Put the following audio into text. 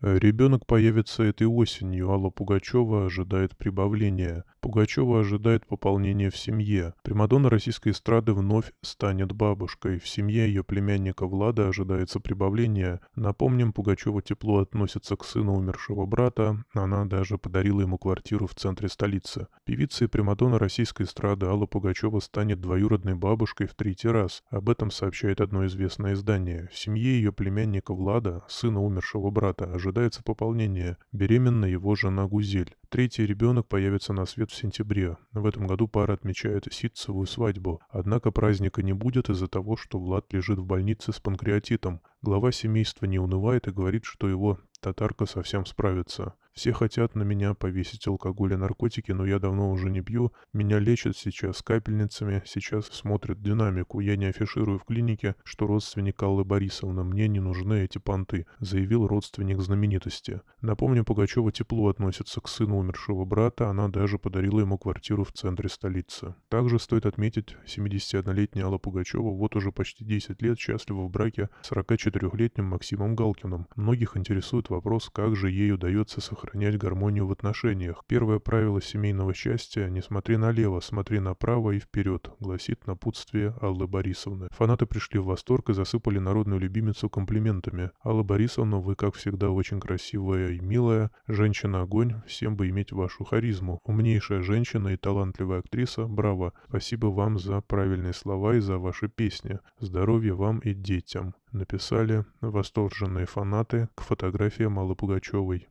Э, Ребенок появится этой осенью, Алла Пугачева ожидает прибавления. Пугачева ожидает пополнения в семье. Примадонна российской эстрады вновь станет бабушкой. В семье ее племянника Влада ожидается прибавление. Напомним, Пугачева тепло относится к сыну умершего брата. Она даже подарила ему квартиру в центре столицы. Певица и примадонна российской эстрады Алла Пугачева станет двоюродной бабушкой в третий раз. Об этом сообщает одно известное издание. В семье ее племянника Влада, сына умершего брата, ожидается ожидается пополнение. Беременна его жена Гузель. Третий ребенок появится на свет в сентябре. В этом году пара отмечает ситцевую свадьбу. Однако праздника не будет из-за того, что Влад лежит в больнице с панкреатитом. Глава семейства не унывает и говорит, что его татарка совсем справится. Все хотят на меня повесить алкоголь и наркотики, но я давно уже не пью. Меня лечат сейчас капельницами, сейчас смотрят динамику. Я не афиширую в клинике, что родственник Аллы Борисовны. Мне не нужны эти понты», — заявил родственник знаменитости. Напомню, Пугачева тепло относится к сыну умершего брата, она даже подарила ему квартиру в центре столицы. Также стоит отметить, 71-летняя Алла Пугачева вот уже почти 10 лет счастлива в браке с 44-летним Максимом Галкиным. Многих интересует вопрос, как же ей удается сохранить сохранять гармонию в отношениях. Первое правило семейного счастья – не смотри налево, смотри направо и вперед, гласит напутствие Аллы Борисовны. Фанаты пришли в восторг и засыпали народную любимицу комплиментами. Алла Борисовна, вы, как всегда, очень красивая и милая. Женщина-огонь, всем бы иметь вашу харизму. Умнейшая женщина и талантливая актриса, браво. Спасибо вам за правильные слова и за ваши песни. Здоровья вам и детям. Написали восторженные фанаты к фотографии Аллы Пугачевой.